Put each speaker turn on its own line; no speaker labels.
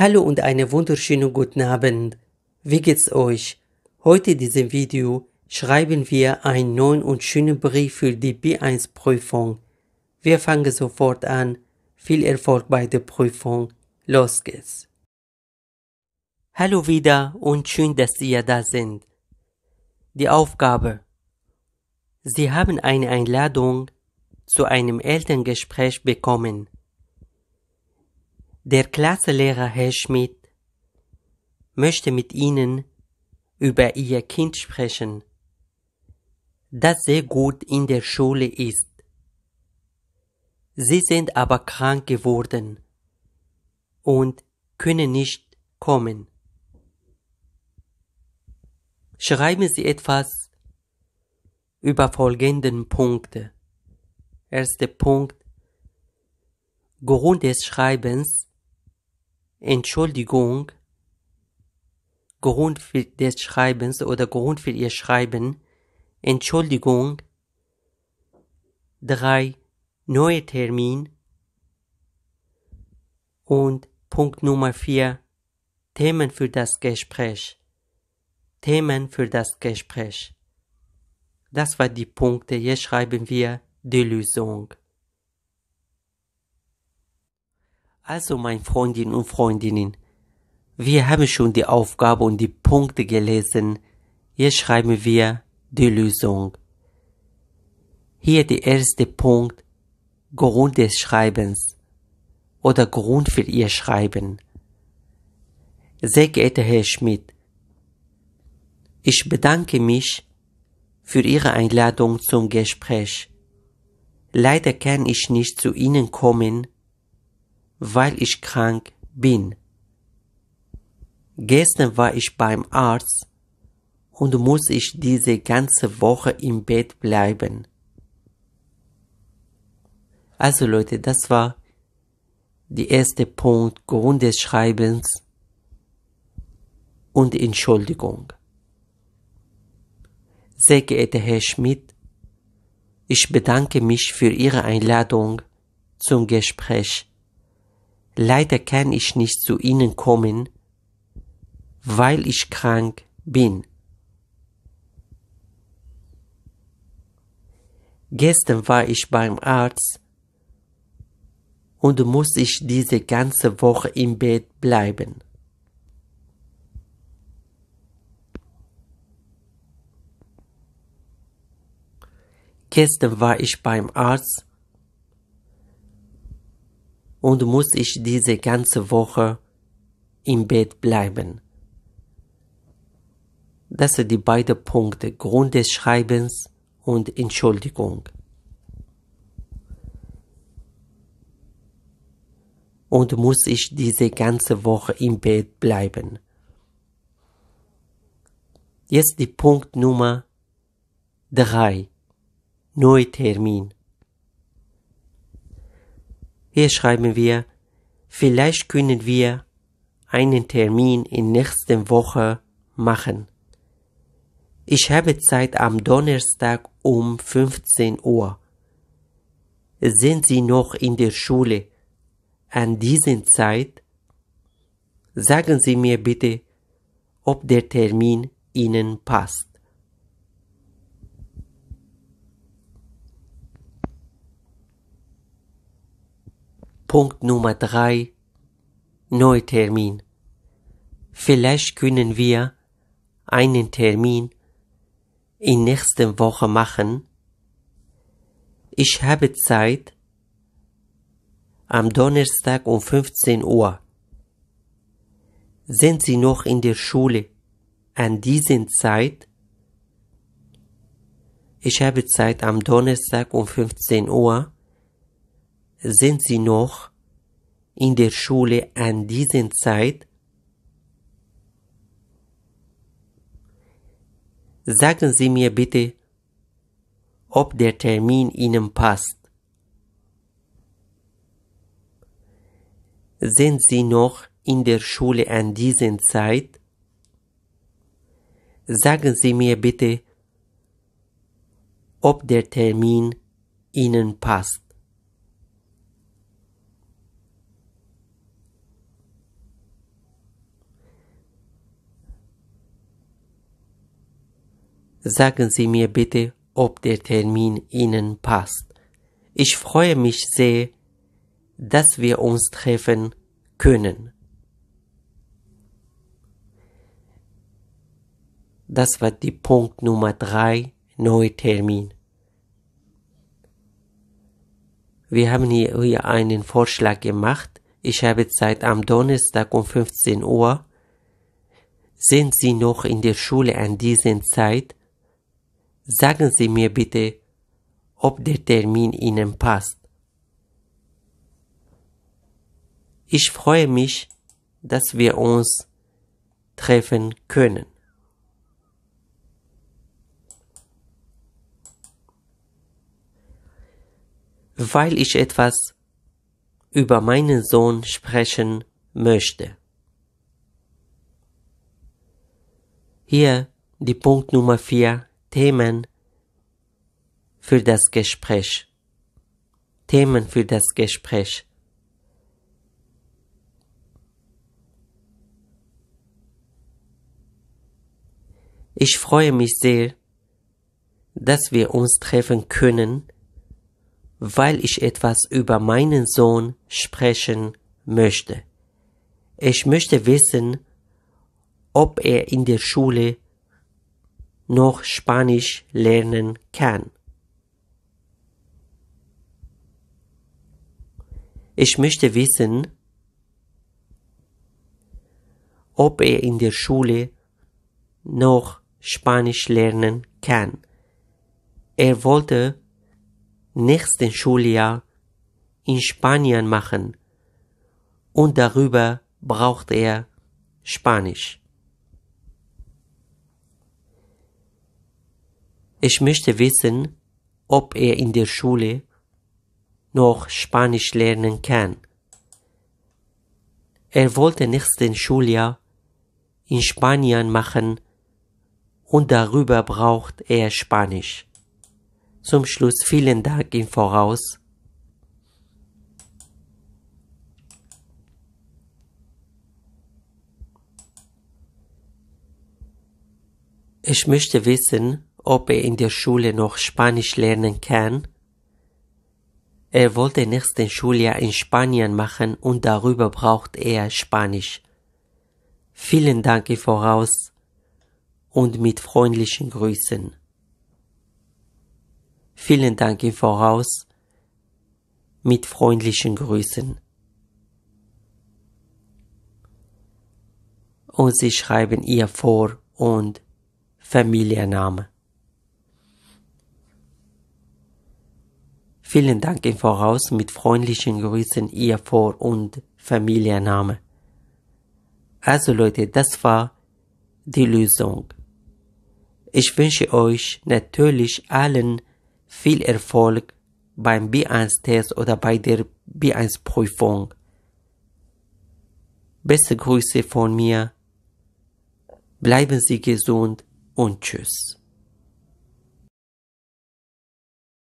Hallo und eine wunderschöne guten Abend. Wie geht's euch? Heute in diesem Video schreiben wir einen neuen und schönen Brief für die B1-Prüfung. Wir fangen sofort an. Viel Erfolg bei der Prüfung. Los geht's. Hallo wieder und schön, dass Sie ja da sind. Die Aufgabe. Sie haben eine Einladung zu einem Elterngespräch bekommen. Der Klassenlehrer Herr Schmidt möchte mit Ihnen über Ihr Kind sprechen, das sehr gut in der Schule ist. Sie sind aber krank geworden und können nicht kommen. Schreiben Sie etwas über folgenden Punkte. Erster Punkt. Grund des Schreibens Entschuldigung Grund des Schreibens oder Grund für ihr Schreiben, Entschuldigung, drei neue Termin und Punkt Nummer vier Themen für das Gespräch. Themen für das Gespräch. Das war die Punkte, hier schreiben wir die Lösung. Also, mein Freundin und Freundinnen, wir haben schon die Aufgabe und die Punkte gelesen. Jetzt schreiben wir die Lösung. Hier der erste Punkt, Grund des Schreibens oder Grund für Ihr Schreiben. Sehr geehrter Herr Schmidt, ich bedanke mich für Ihre Einladung zum Gespräch. Leider kann ich nicht zu Ihnen kommen, weil ich krank bin. Gestern war ich beim Arzt und muss ich diese ganze Woche im Bett bleiben. Also Leute, das war der erste Punkt Grund des Schreibens und Entschuldigung. Sehr geehrter Herr Schmidt, ich bedanke mich für Ihre Einladung zum Gespräch. Leider kann ich nicht zu Ihnen kommen, weil ich krank bin. Gestern war ich beim Arzt und muss ich diese ganze Woche im Bett bleiben. Gestern war ich beim Arzt und muss ich diese ganze Woche im Bett bleiben. Das sind die beiden Punkte Grund des Schreibens und Entschuldigung. Und muss ich diese ganze Woche im Bett bleiben. Jetzt die Punkt Nummer drei Termin. Hier schreiben wir, vielleicht können wir einen Termin in nächster Woche machen. Ich habe Zeit am Donnerstag um 15 Uhr. Sind Sie noch in der Schule an dieser Zeit? Sagen Sie mir bitte, ob der Termin Ihnen passt. Punkt Nummer drei Neutermin. Vielleicht können wir einen Termin in nächster Woche machen. Ich habe Zeit am Donnerstag um 15 Uhr. Sind Sie noch in der Schule an diesen Zeit? Ich habe Zeit am Donnerstag um 15 Uhr sind Sie noch in der Schule an diesen Zeit? Sagen Sie mir bitte, ob der Termin Ihnen passt. Sind Sie noch in der Schule an diesen Zeit? Sagen Sie mir bitte, ob der Termin Ihnen passt. Sagen Sie mir bitte, ob der Termin Ihnen passt. Ich freue mich sehr, dass wir uns treffen können. Das war die Punkt Nummer drei Termin. Wir haben hier einen Vorschlag gemacht. Ich habe Zeit am Donnerstag um 15 Uhr. Sind Sie noch in der Schule an dieser Zeit? Sagen Sie mir bitte, ob der Termin Ihnen passt. Ich freue mich, dass wir uns treffen können. Weil ich etwas über meinen Sohn sprechen möchte. Hier die Punkt Nummer 4 Themen für das Gespräch. Themen für das Gespräch. Ich freue mich sehr, dass wir uns treffen können, weil ich etwas über meinen Sohn sprechen möchte. Ich möchte wissen, ob er in der Schule noch Spanisch lernen kann. Ich möchte wissen, ob er in der Schule noch Spanisch lernen kann. Er wollte nächsten Schuljahr in Spanien machen und darüber braucht er Spanisch. Ich möchte wissen, ob er in der Schule noch Spanisch lernen kann. Er wollte nächsten Schuljahr in Spanien machen und darüber braucht er Spanisch. Zum Schluss vielen Dank im Voraus. Ich möchte wissen, ob er in der Schule noch Spanisch lernen kann. Er wollte nächsten Schuljahr in Spanien machen und darüber braucht er Spanisch. Vielen Dank im Voraus und mit freundlichen Grüßen. Vielen Dank im Voraus mit freundlichen Grüßen. Und sie schreiben ihr Vor- und Familienname. Vielen Dank im Voraus mit freundlichen Grüßen Ihr Vor- und Familienname. Also Leute, das war die Lösung. Ich wünsche euch natürlich allen viel Erfolg beim B1-Test oder bei der B1-Prüfung. Beste Grüße von mir. Bleiben Sie gesund und tschüss.